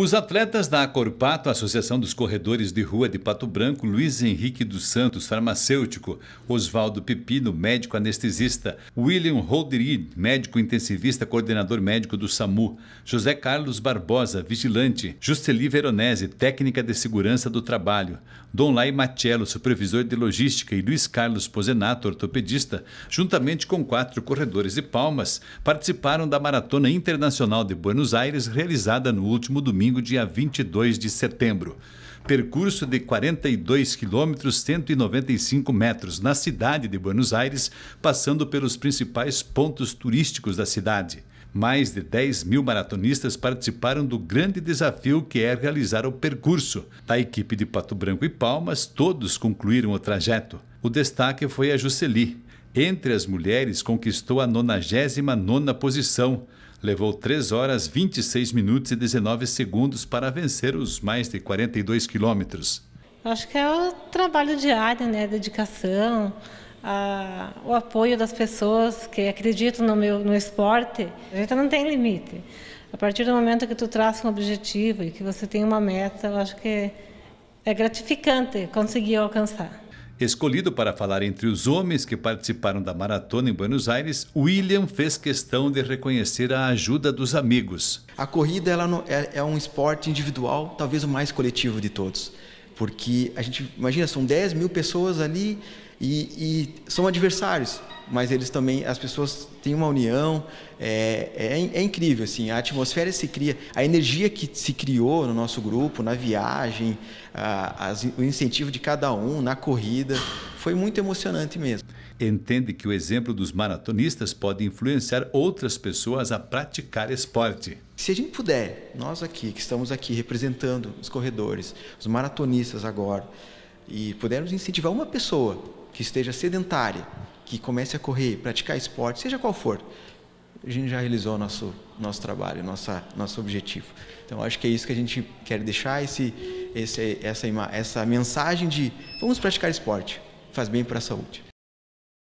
Os atletas da Acorpato, Associação dos Corredores de Rua de Pato Branco, Luiz Henrique dos Santos, farmacêutico, Oswaldo Pepino, médico anestesista, William Rodrigues, médico intensivista, coordenador médico do SAMU, José Carlos Barbosa, vigilante, Justeli Veronese, técnica de segurança do trabalho, Dom Lai Machello, supervisor de logística e Luiz Carlos Pozenato, ortopedista, juntamente com quatro corredores de palmas, participaram da Maratona Internacional de Buenos Aires realizada no último domingo domingo, dia 22 de setembro. Percurso de 42 quilômetros, 195 metros, na cidade de Buenos Aires, passando pelos principais pontos turísticos da cidade. Mais de 10 mil maratonistas participaram do grande desafio que é realizar o percurso. Da equipe de Pato Branco e Palmas, todos concluíram o trajeto. O destaque foi a Juceli, entre as mulheres, conquistou a 99 posição. Levou 3 horas 26 minutos e 19 segundos para vencer os mais de 42 quilômetros. Acho que é o trabalho diário, né? dedicação, a, o apoio das pessoas que acreditam no meu no esporte. A gente não tem limite. A partir do momento que tu traça um objetivo e que você tem uma meta, eu acho que é gratificante conseguir alcançar. Escolhido para falar entre os homens que participaram da maratona em Buenos Aires, William fez questão de reconhecer a ajuda dos amigos. A corrida ela não, é, é, um esporte individual, talvez o mais coletivo de todos. Porque a gente, imagina, são 10 mil pessoas ali e, e são adversários mas eles também, as pessoas têm uma união, é, é, é, é, incrível, assim, a atmosfera se cria, a energia que se criou no nosso grupo, na viagem, a, o incentivo de cada um, na corrida, foi muito emocionante mesmo. Entende que o exemplo dos maratonistas pode influenciar outras pessoas a praticar esporte. Se a gente puder, nós aqui, que estamos aqui representando os corredores, os maratonistas agora, e pudermos incentivar uma pessoa que esteja sedentária, que comece a correr, praticar esporte, seja qual for, a gente já realizou nosso nosso trabalho, nossa nosso objetivo. Então acho que é isso que a gente quer deixar esse, esse essa essa mensagem de vamos praticar esporte, faz bem para a saúde.